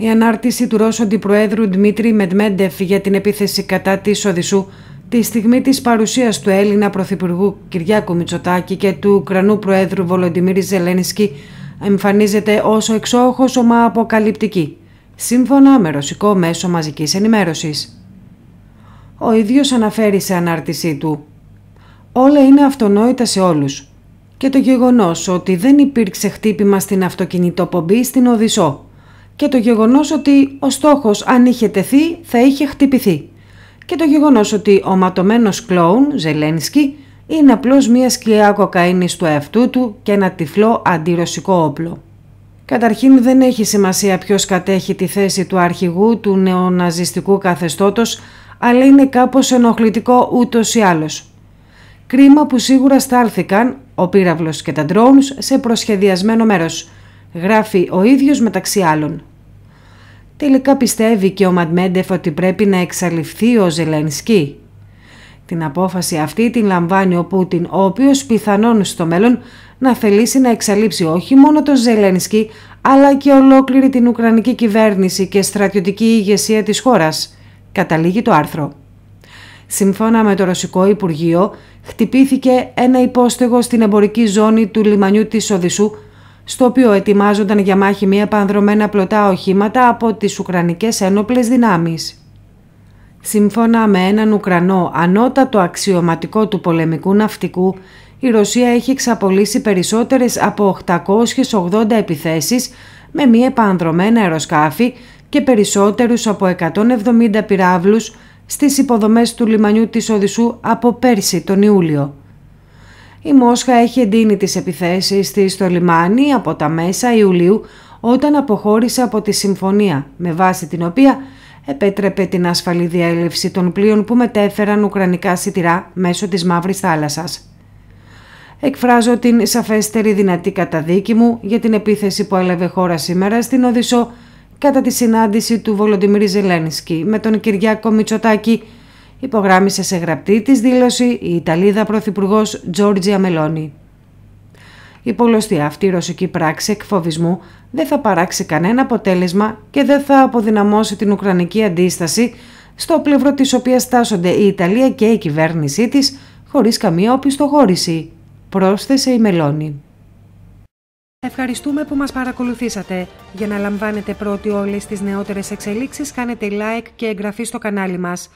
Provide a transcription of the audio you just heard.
Η ανάρτηση του Ρώσου Αντιπροέδρου Δημήτρη Μετμέντεφ για την επίθεση κατά της Οδυσσού τη στιγμή της παρουσίας του Έλληνα Πρωθυπουργού Κυριάκου Μητσοτάκη και του Ουκρανού Προέδρου Βολοντιμίρη Ζελένσκι εμφανίζεται ως εξόχως ομά αποκαλυπτική, σύμφωνα με ρωσικό μέσο μαζικής ενημέρωσης. Ο ίδιος αναφέρει σε ανάρτησή του. Όλα είναι αυτονόητα σε όλους. Και το γεγονός ότι δεν υπήρξε χτύπημα στην αυτοκινητοπομπή στην Οδυσσό και το γεγονός ότι ο στόχος αν είχε τεθεί θα είχε χτυπηθεί και το γεγονός ότι ο ματωμένος κλόουν Ζελένσκι είναι απλώς μία σκιά κοκαίνης του εαυτού του και ένα τυφλό αντιρωσικό όπλο. Καταρχήν δεν έχει σημασία ποιος κατέχει τη θέση του αρχηγού του νεοναζιστικού καθεστώτος, αλλά είναι κάπως ενοχλητικό ούτως ή άλλως. Κρίμα που σίγουρα στάλθηκαν ο πύραυλος και τα ντρόουνς σε προσχεδιασμένο μέρος, γράφει ο ίδιος μεταξύ άλλων. Τελικά πιστεύει και ο Μαντμέντεφ ότι πρέπει να εξαλειφθεί ο Ζελένσκι. Την απόφαση αυτή την λαμβάνει ο Πούτιν, ο οποίος πιθανόν στο μέλλον να θελήσει να εξαλείψει όχι μόνο τον Ζελένσκι, αλλά και ολόκληρη την Ουκρανική κυβέρνηση και στρατιωτική ηγεσία της χώρας. Καταλήγει το άρθρο. Σύμφωνα με το Ρωσικό Υπουργείο, χτυπήθηκε ένα υπόστεγο στην εμπορική ζώνη του λιμανιού της Οδυσσού στο οποίο ετοιμάζονταν για μάχη μία πανδρομένα πλωτά οχήματα από τις Ουκρανικές ένοπλες δυνάμεις. Σύμφωνα με έναν Ουκρανό ανώτατο αξιωματικό του πολεμικού ναυτικού, η Ρωσία έχει εξαπολύσει περισσότερες από 880 επιθέσεις με μία επανδρομένα αεροσκάφη και περισσότερους από 170 πυράβλους στις υποδομές του λιμανιού της Οδυσσού από πέρσι τον Ιούλιο η Μόσχα έχει εντείνει τις επιθέσεις της στο λιμάνι από τα μέσα Ιουλίου όταν αποχώρησε από τη συμφωνία με βάση την οποία επέτρεπε την ασφαλή διέλευση των πλοίων που μετέφεραν ουκρανικά σιτηρά μέσω της Μαύρης Θάλασσας. Εκφράζω την σαφέστερη δυνατή καταδίκη μου για την επίθεση που έλαβε χώρα σήμερα στην Οδυσσό κατά τη συνάντηση του Βολοντιμίρη Ζελένσκι με τον Κυριάκο Μητσοτάκη υπογράμμισε σε γραπτή της δήλωση η Ιταλίδα Πρωθυπουργός Τζόρτζια Μελώνη. Η πολλωστή αυτή ρωσική πράξη εκφοβισμού δεν θα παράξει κανένα αποτέλεσμα και δεν θα αποδυναμώσει την Ουκρανική αντίσταση στο πλευρό της οποίας στάσονται η Ιταλία και η κυβέρνησή της χωρίς καμία οπισθοχώρηση, πρόσθεσε η Μελώνη. Ευχαριστούμε που μας παρακολουθήσατε. Για να λαμβάνετε πρώτοι όλες τις νεότερες εξελίξεις κάνετε like και εγγραφή στο κανάλι μας.